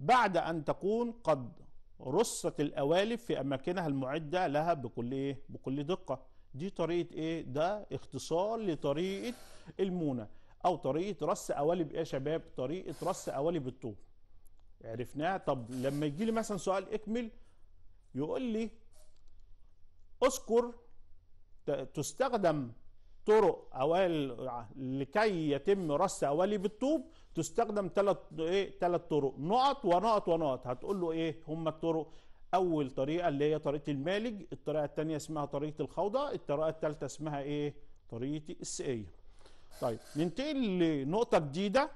بعد أن تكون قد رصت القوالب في أماكنها المعدة لها بكل إيه؟ بكل دقة دي طريقة إيه؟ ده اختصار لطريقة المونة أو طريقة رص قوالب إيه يا شباب؟ طريقة رص قوالب الطوب عرفناه طب لما يجي لي مثلا سؤال اكمل يقول لي اذكر تستخدم طرق اوائل لكي يتم رص اوالي بالطوب تستخدم ثلاث ايه ثلاث طرق نقط ونقط ونقط هتقول له ايه هم الطرق اول طريقه اللي هي طريقه المالج الطريقه الثانيه اسمها طريقه الخوضه الطريقه الثالثه اسمها ايه طريقه السقيه طيب ننتقل لنقطه جديده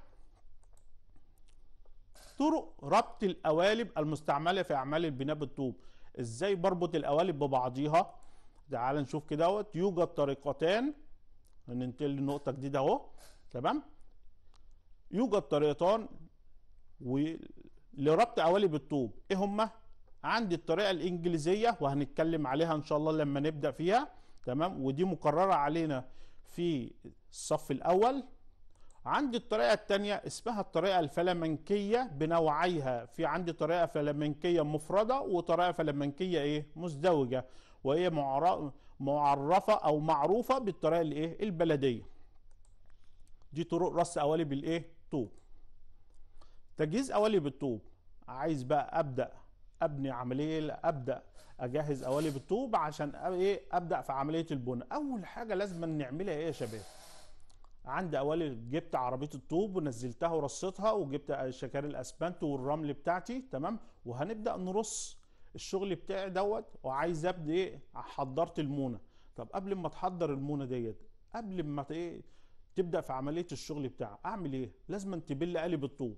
طرق ربط القوالب المستعمله في اعمال البناء بالطوب ازاي بربط القوالب ببعضيها تعال نشوف كده يوجد طريقتان ننتقل لنقطه جديده اهو تمام يوجد طريقتان و... لربط قوالب الطوب ايه هما عندي الطريقه الانجليزيه وهنتكلم عليها ان شاء الله لما نبدا فيها تمام ودي مقرره علينا في الصف الاول عندي الطريقة الثانية اسمها الطريقة الفلامنكية بنوعيها في عندي طريقة فلامنكية مفردة وطريقة فلامنكية ايه مزدوجة وهي معرفة او معروفة بالطريقة الايه البلدية دي طرق رص قوالب الايه طوب تجهيز قوالب الطوب عايز بقى ابدأ ابني عمليه ابدا اجهز قوالب الطوب عشان ايه ابدا في عمليه البناء اول حاجه لازم نعملها ايه يا شباب عند قوالب جبت عربيه الطوب ونزلتها ورصيتها وجبت شكار الاسمنت والرمل بتاعتي تمام وهنبدا نرص الشغل بتاعي دوت وعايز ابدا ايه حضرت المونه طب قبل ما تحضر المونه ديت قبل ما ايه تبدا في عمليه الشغل بتاعها اعمل ايه لازم تبل قالب الطوب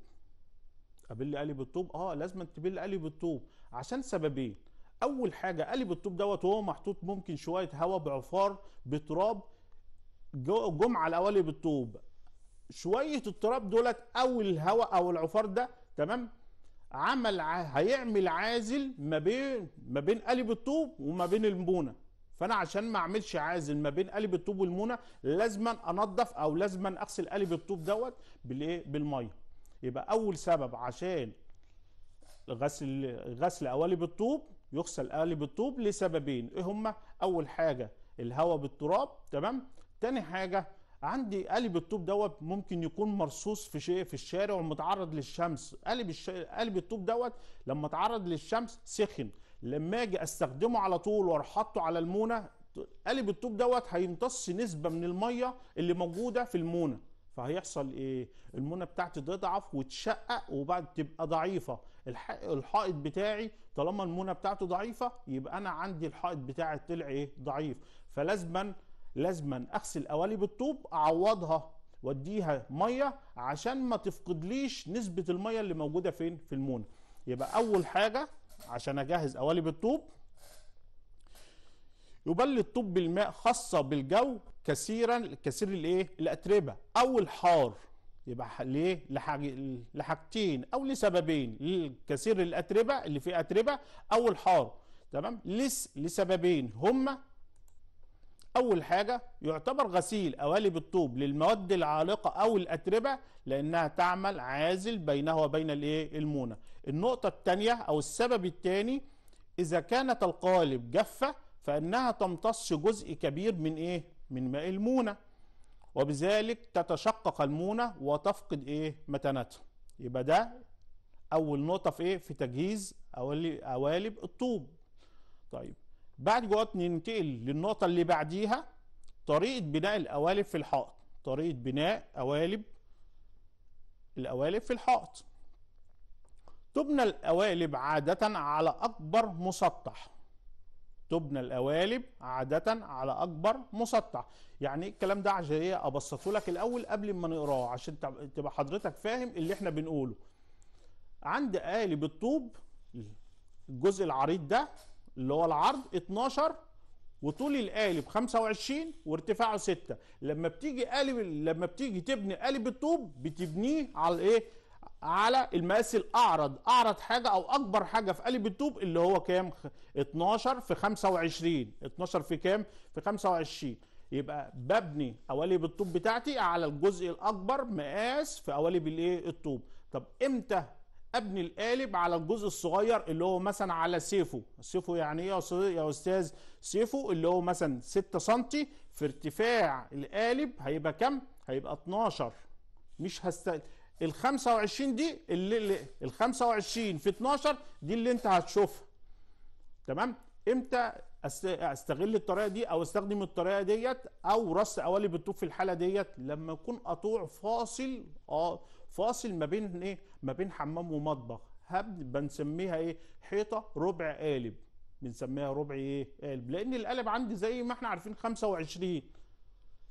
ابل قالب الطوب اه لازم تبل قالب الطوب عشان سببين إيه؟ اول حاجه قالب الطوب دوت وهو محطوط ممكن شويه هواء بعفار بتراب جم على القوالب الطوب شويه التراب دولت او الهواء او العفار ده تمام عمل هيعمل عازل ما بين ما بين قالب الطوب وما بين المونه فانا عشان ما اعملش عازل ما بين قالب الطوب والمونه لازما انضف او لازما اغسل قالب الطوب دوت بالايه بالميه يبقى اول سبب عشان غسل غسل قوالب الطوب يغسل قالب الطوب لسببين ايه هما اول حاجه الهواء بالتراب تمام تاني حاجه عندي قلب الطوب دوت ممكن يكون مرصوص في شيء في الشارع ومتعرض للشمس قلب الش... قلب الطوب دوت لما اتعرض للشمس سخن لما اجي استخدمه على طول واروح حاطه على المونه قلب الطوب دوت هيمتص نسبه من الميه اللي موجوده في المونه فهيحصل ايه المونه بتاعتي تضعف وتشقق وبعد تبقى ضعيفه الح... الحائط بتاعي طالما المونه بتاعته ضعيفه يبقى انا عندي الحائط بتاعي طلع ايه ضعيف فلازما لازما اغسل قوالب الطوب اعوضها واديها ميه عشان ما تفقدليش نسبه الميه اللي موجوده فين في المونه يبقى اول حاجه عشان اجهز قوالب الطوب يبل الطوب بالماء خاصه بالجو كثيرا كثير الايه الاتربه او الحار يبقى ليه لحاج... لحاجتين او لسببين كثير الاتربه اللي فيه اتربه او الحار تمام لس... لسببين هما اول حاجه يعتبر غسيل قوالب الطوب للمواد العالقه او الاتربه لانها تعمل عازل بينها وبين الايه المونه النقطه الثانيه او السبب الثاني اذا كانت القالب جافه فانها تمتص جزء كبير من ايه من ماء المونه وبذلك تتشقق المونه وتفقد ايه متانتها يبقى ده اول نقطه في ايه في تجهيز قوالب الطوب طيب بعد جوات ننتقل للنقطه اللي بعديها طريقه بناء القوالب في الحائط طريقه بناء قوالب القوالب في الحائط تبنى القوالب عاده على اكبر مسطح تبنى القوالب عادة على أكبر مسطح يعني إيه الكلام ده عشان إيه أبسطه لك الأول قبل ما نقراه عشان تبقى حضرتك فاهم اللي إحنا بنقوله عند قالب الطوب الجزء العريض ده اللي هو العرض 12 وطول القالب 25 وارتفاعه 6 لما بتيجي قالب لما بتيجي تبني قالب الطوب بتبنيه على الايه على المقاس الاعرض اعرض حاجه او اكبر حاجه في قالب الطوب اللي هو كام 12 في 25 12 في كام في 25 يبقى ببني قوالب الطوب بتاعتي على الجزء الاكبر مقاس في قوالب الايه الطوب طب امتى ابني القالب على الجزء الصغير اللي هو مثلا على سيفه سيفه يعني ايه يا استاذ سيفه اللي هو مثلا 6 سم في ارتفاع القالب هيبقى كم هيبقى 12 مش هست ال 25 دي اللي, اللي ال 25 في 12 دي اللي انت هتشوفها تمام امتى استغل الطريقه دي او استخدم الطريقه ديت او رص قوالب الطوب في الحاله ديت لما يكون قطوع فاصل اه فاصل ما بين ايه ما بين حمام ومطبخ بنسميها ايه حيطه ربع قالب بنسميها ربع ايه قالب لان القالب عندي زي ما احنا عارفين 25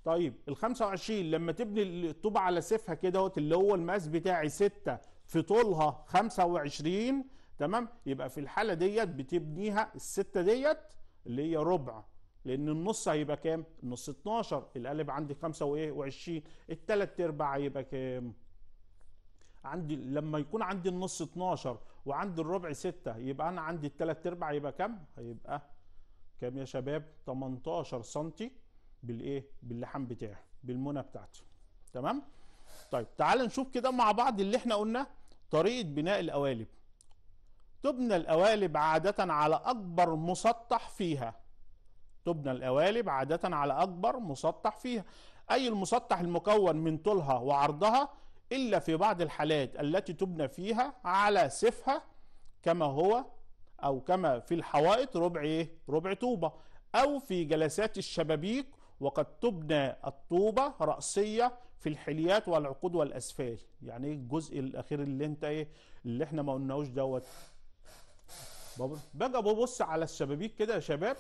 طيب ال 25 لما تبني الطوبه على سيفها كده اللي هو المقاس بتاعي 6 في طولها 25 تمام يبقى في الحاله ديت بتبنيها السته ديت اللي هي ربع لان النص هيبقى كام؟ النص 12 القالب عندي 5 و و20 الثلاث ارباع هيبقى كام؟ عندي لما يكون عندي النص 12 وعندي الربع 6 يبقى انا عندي الثلاث ارباع يبقى كام؟ هيبقى كام يا شباب؟ 18 سم بالايه؟ باللحام بتاعي بالمنى بتاعتي تمام؟ طيب تعال نشوف كده مع بعض اللي احنا قلنا طريقه بناء القوالب تبنى القوالب عاده على اكبر مسطح فيها تبنى القوالب عاده على اكبر مسطح فيها اي المسطح المكون من طولها وعرضها إلا في بعض الحالات التي تبنى فيها على سفها كما هو أو كما في الحوائط ربع إيه؟ ربع طوبة أو في جلسات الشبابيك وقد تبنى الطوبة رأسية في الحليات والعقود والأسفال يعني ايه الجزء الأخير اللي انت ايه اللي احنا ما قلناهوش دوت باجي ببص على الشبابيك كده يا شباب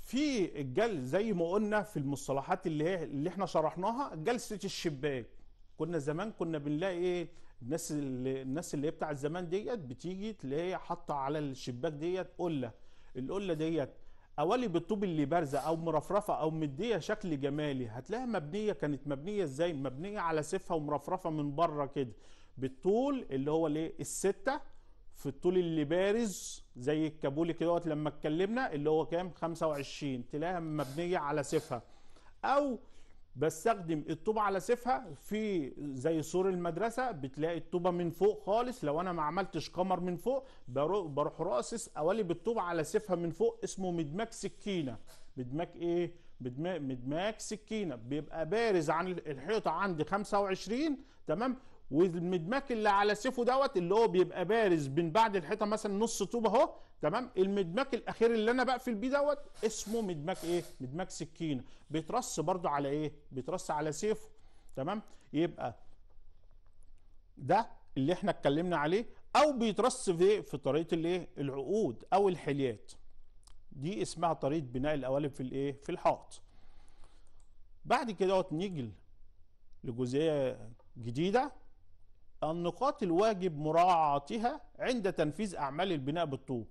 في الجل زي ما قلنا في المصطلحات اللي هي اللي احنا شرحناها جلسة الشباك كنا زمان كنا بنلاقي ايه الناس اللي الناس اللي بتاع زمان ديت بتيجي تلاقيها حاطه على الشباك ديت قله القله ديت اولي بالطوب اللي بارزه او مرفرفه او مديه شكل جمالي هتلاقيها مبنيه كانت مبنيه ازاي مبنيه على سيفها ومرفرفه من بره كده بالطول اللي هو الايه السته في الطول اللي بارز زي الكابولي كده لما اتكلمنا اللي هو كام 25 تلاقيها مبنيه على سيفها او بستخدم الطوبة على سيفها في زي سور المدرسة بتلاقي الطوبة من فوق خالص لو انا ما عملتش قمر من فوق بروح راسس اولي بالطوبه على سيفها من فوق اسمه مدماك سكينة مدماك ايه؟ مدماك سكينه بيبقى بارز عن الحيطه عندي 25 تمام والمدماك اللي على سيفه دوت اللي هو بيبقى بارز من بعد الحيطه مثلا نص طوب اهو تمام المدماك الاخير اللي انا بقفل بيه دوت اسمه مدماك ايه مدماك سكينه بيترص برده على ايه بيترص على سيفه تمام يبقى ده اللي احنا اتكلمنا عليه او بيترص في إيه؟ في طريقه الايه العقود او الحليات دي اسمها طريقه بناء القوالب في الايه في الحائط بعد كده نيجي لجزئيه جديده النقاط الواجب مراعاتها عند تنفيذ أعمال البناء بالطوب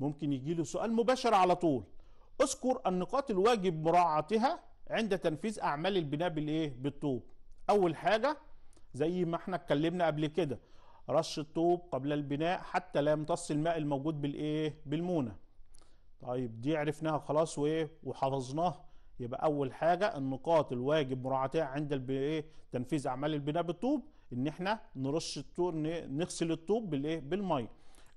ممكن يجي له سؤال مباشر على طول اذكر النقاط الواجب مراعاتها عند تنفيذ أعمال البناء بالإيه؟ بالطوب أول حاجة زي ما احنا اتكلمنا قبل كده رش الطوب قبل البناء حتى لا يمتص الماء الموجود بالإيه؟ بالمونة طيب دي عرفناها خلاص وإيه؟ وحفظناها يبقى أول حاجة النقاط الواجب مراعاتها عند إيه؟ تنفيذ أعمال البناء بالطوب ان احنا نرش الطوب نغسل الطوب بالايه بالميه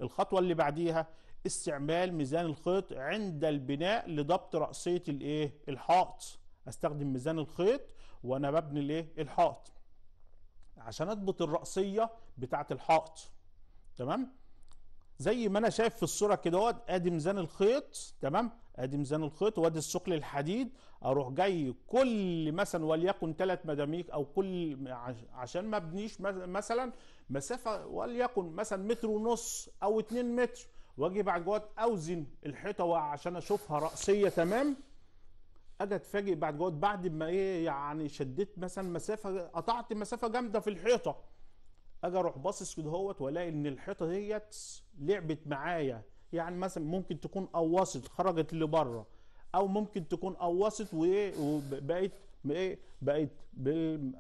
الخطوه اللي بعديها استعمال ميزان الخيط عند البناء لضبط رأسية الايه الحائط استخدم ميزان الخيط وانا ببني الايه الحائط عشان اضبط الرأسية بتاعة الحائط تمام زي ما انا شايف في الصوره كده اهوت ادي ميزان الخيط تمام ادي ميزان الخيط وادي الثقل الحديد اروح جاي كل مثلا وليكن ثلاث مداميك او كل عشان ما ابنيش مثلا مسافه وليكن مثلا متر ونص او 2 متر واجي بعد جوات اوزن الحيطه عشان اشوفها راسيه تمام اجي اتفاجئ بعد جوات بعد ما ايه يعني شديت مثلا مسافه قطعت مسافه جامده في الحيطه اجي اروح باصص كده اهوت والاقي ان الحيطه ديت لعبت معايا يعني مثلا ممكن تكون قوصت خرجت لبره او ممكن تكون قوصت وايه وبقت ايه بقت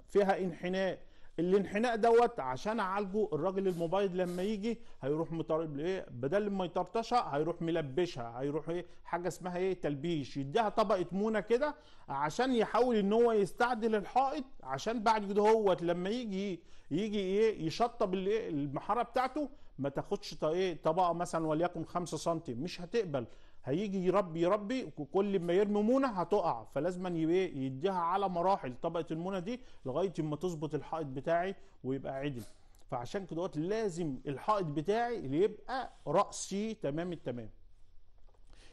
فيها انحناء الانحناء دوت عشان اعالجه الراجل المبيض لما يجي هيروح مطرب ايه بدل ما يطرطشها هيروح ملبشها هيروح ايه حاجه اسمها ايه تلبيش يديها طبقه مونه كده عشان يحاول ان هو يستعدل الحائط عشان بعد كده هو لما يجي يجي ايه يشطب الايه المحاره بتاعته ما تاخدش ايه طبقه مثلا وليكن 5 سم مش هتقبل هيجي يربي يربي وكل ما يرمي مونه هتقع فلازما إيه؟ يديها على مراحل طبقه المونه دي لغايه اما تظبط الحائط بتاعي ويبقى عدل فعشان كده لازم الحائط بتاعي اللي يبقى راسي تمام التمام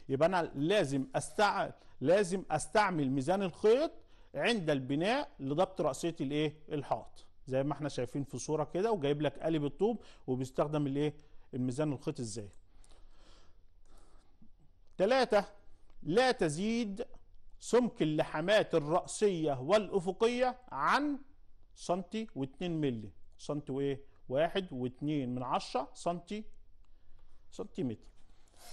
يبقى انا لازم استع لازم استعمل ميزان الخيط عند البناء لضبط راسيه الايه الحائط زي ما احنا شايفين في صوره كده وجايب لك قالب الطوب وبيستخدم الايه الميزان الخيط ازاي ثلاثة لا تزيد سمك اللحمات الرأسية والأفقية عن سنتي واتنين ملي سنتي وإيه واحد واتنين من عشرة سنتي سنتيمتر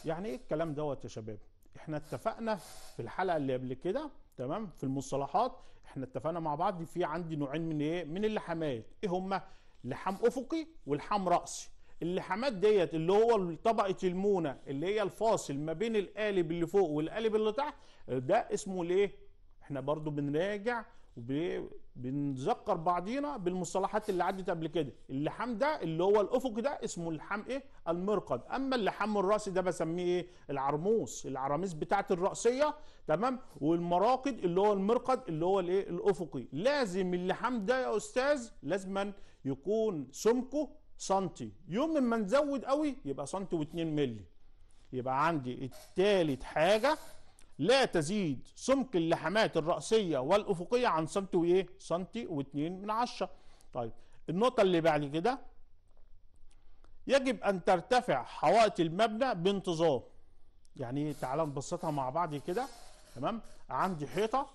يعني إيه الكلام دوت يا شباب احنا اتفقنا في الحلقة اللي قبل كده تمام في المصطلحات احنا اتفقنا مع بعض في عندي نوعين من ايه من اللحمات ايه هما لحم افقي ولحم رأسي اللحامات ديت اللي هو طبقه المونه اللي هي الفاصل ما بين القالب اللي فوق والقالب اللي تحت ده اسمه ليه احنا برضو بنراجع وبنذكر بعضينا بالمصطلحات اللي عدت قبل كده اللحام ده اللي هو الافق ده اسمه اللحام ايه المرقد اما اللحام الراسي ده بسميه ايه العرموس العراميس بتاعت الراسيه تمام والمراقد اللي هو المرقد اللي هو الايه الافقي لازم اللحام ده يا استاذ لازما يكون سمكه سنتي يوم ما نزود قوي يبقى سنتي و2 مللي يبقى عندي التالت حاجة لا تزيد سمك اللحمات الرأسية والأفقية عن سنتي وإيه؟ سنتي و2 من عشرة طيب النقطة اللي بعد كده يجب أن ترتفع حوائط المبنى بانتظام يعني إيه؟ تعالى نبسطها مع بعض كده تمام عندي حيطة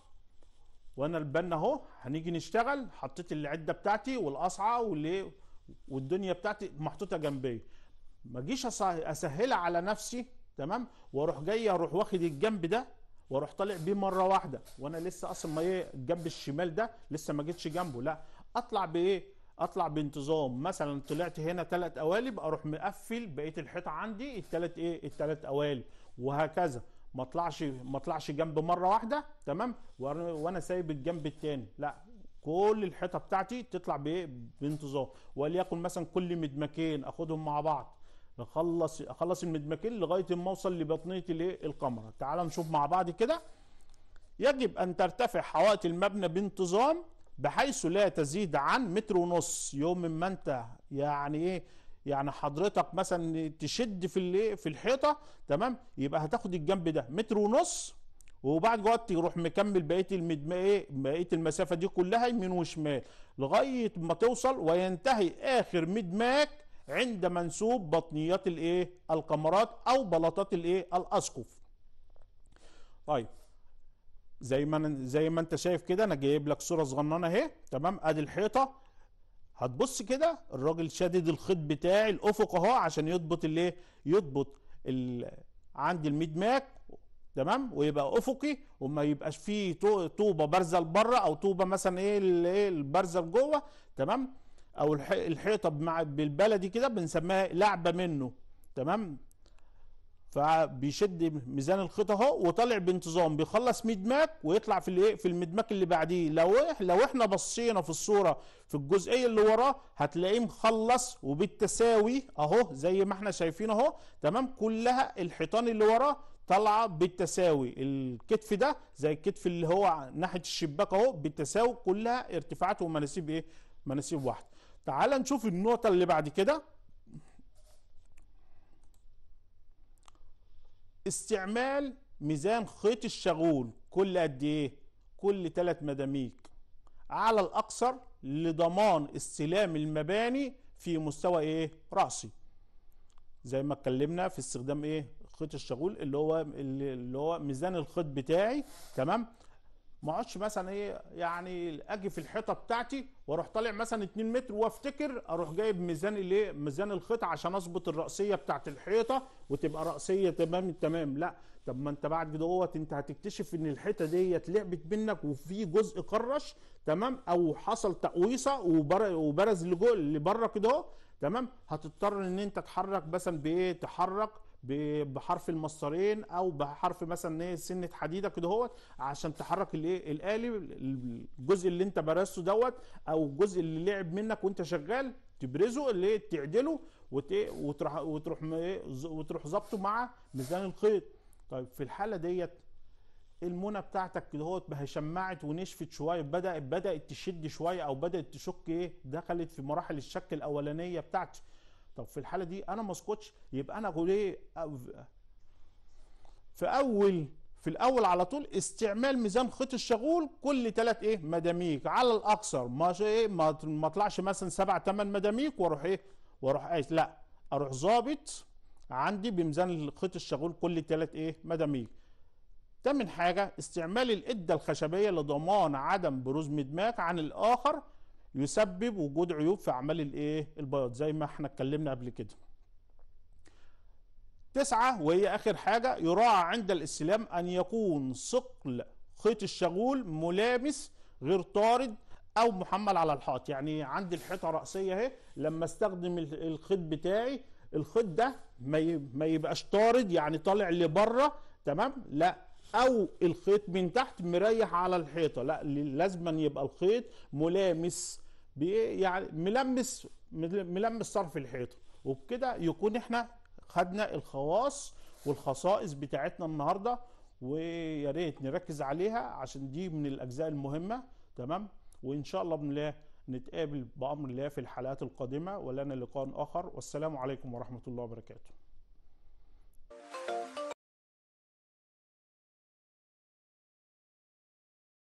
وانا البنا اهو هنيجي نشتغل حطيت العده بتاعتي والقصعه واللي والدنيا بتاعتي محطوطه جنبي ما اجيش اسهلها على نفسي تمام واروح جاي اروح واخد الجنب ده واروح طالع بيه مره واحده وانا لسه اصلا ما ايه الجنب الشمال ده لسه ما جيتش جنبه لا اطلع بايه اطلع بانتظام مثلا طلعت هنا ثلاث قوالب اروح مقفل بقيه الحيطه عندي الثلاث ايه الثلاث قوالب وهكذا ما اطلعش ما اطلعش جنب مره واحده تمام وانا سايب الجنب الثاني لا كل الحيطه بتاعتي تطلع بانتظام وليكن مثلا كل مدمكين اخدهم مع بعض اخلص اخلص المدمكين لغايه ما اوصل لبطنيه الايه القمره تعال نشوف مع بعض كده يجب ان ترتفع حوائط المبنى بانتظام بحيث لا تزيد عن متر ونص يوم ما انت يعني ايه يعني حضرتك مثلا تشد في في الحيطه تمام يبقى هتاخد الجنب ده متر ونص وبعد وقت يروح مكمل بقيه المدم ايه بقيه المسافه دي كلها يمين وشمال لغايه ما توصل وينتهي اخر مدماك عند منسوب بطنيات الايه القمرات او بلاطات الايه الاسقف طيب زي ما زي ما انت شايف كده انا جايب لك صوره صغننه اهي تمام ادي الحيطه هتبص كده الراجل شادد الخيط بتاعي الافق اهو عشان يضبط الايه يضبط ال... عندي الميد ماك تمام ويبقى افقي وما يبقاش فيه طوبه بارزه لبره او طوبه مثلا ايه ايه البارزه لجوه تمام او الحيطه مع بالبلدي كده بنسميها لعبه منه تمام فبيشد ميزان الخيط اهو وطالع بانتظام بيخلص مدماج ويطلع في الايه في المدماج اللي بعديه لو لو احنا بصينا في الصوره في الجزئيه اللي وراه هتلاقيه مخلص وبالتساوي اهو زي ما احنا شايفين اهو تمام كلها الحيطان اللي وراه طالعه بالتساوي الكتف ده زي الكتف اللي هو ناحيه الشباك اهو بالتساوي كلها ارتفاعات ومناسيب ايه مناسيب واحده تعال نشوف النقطه اللي بعد كده استعمال ميزان خيط الشغول كل قد ايه كل ثلاث مداميك على الاكثر لضمان استلام المباني في مستوى ايه راسي زي ما اتكلمنا في استخدام ايه خيط الشغول اللي هو اللي هو ميزان الخيط بتاعي تمام ما اقعدش مثلا ايه يعني اجي في الحيطه بتاعتي واروح طالع مثلا 2 متر وافتكر اروح جايب ميزان الايه ميزان الخيط عشان اظبط الراسيه بتاعت الحيطه وتبقى راسيه تمام تمام لا طب ما انت بعد كده انت هتكتشف ان الحيطه ديت لعبت منك وفي جزء قرش تمام او حصل تقويصه وبرز لجوه لبره كده اهو تمام هتضطر ان انت تحرك مثلا بايه تحرك بحرف المسطرين او بحرف مثلا إيه سنه حديده كده هو عشان تحرك الايه الالي الجزء اللي انت برزته دوت او الجزء اللي لعب منك وانت شغال تبرزه اللي تعدله وتروح وتروح إيه، وتروح ظابطه مع ميزان الخيط طيب في الحاله ديت المونه بتاعتك كده هو شمعت ونشفت شويه بدات بدات تشد شويه او بدات تشك ايه دخلت في مراحل الشك الاولانيه بتاعتي طب في الحاله دي انا ما اسكتش يبقى انا اقول ايه في اول في الاول على طول استعمال ميزان خيط الشغول كل ثلاث ايه مداميك على الاكثر ما ايه ما ما اطلعش مثلا سبع ثمان مداميك واروح ايه واروح ايه لا اروح ظابط عندي بميزان خيط الشغول كل ثلاث ايه مداميك ثامن حاجه استعمال الاده الخشبيه لضمان عدم بروز مدماك عن الاخر يسبب وجود عيوب في اعمال الايه البياض زي ما احنا اتكلمنا قبل كده تسعة وهي آخر حاجة يراعى عند الاستلام أن يكون ثقل خيط الشغول ملامس غير طارد أو محمل على الحائط يعني عندي الحيطة رأسية أهي لما استخدم الخيط بتاعي الخيط ده ما يبقاش طارد يعني طالع لبره تمام لا او الخيط من تحت مريح على الحيطه لا لازما يبقى الخيط ملامس يعني ملمس ملمس طرف الحيطه وبكده يكون احنا خدنا الخواص والخصائص بتاعتنا النهارده ويا ريت نركز عليها عشان دي من الاجزاء المهمه تمام وان شاء الله بنلاقي نتقابل بامر الله في الحلقات القادمه ولنا لقاء اخر والسلام عليكم ورحمه الله وبركاته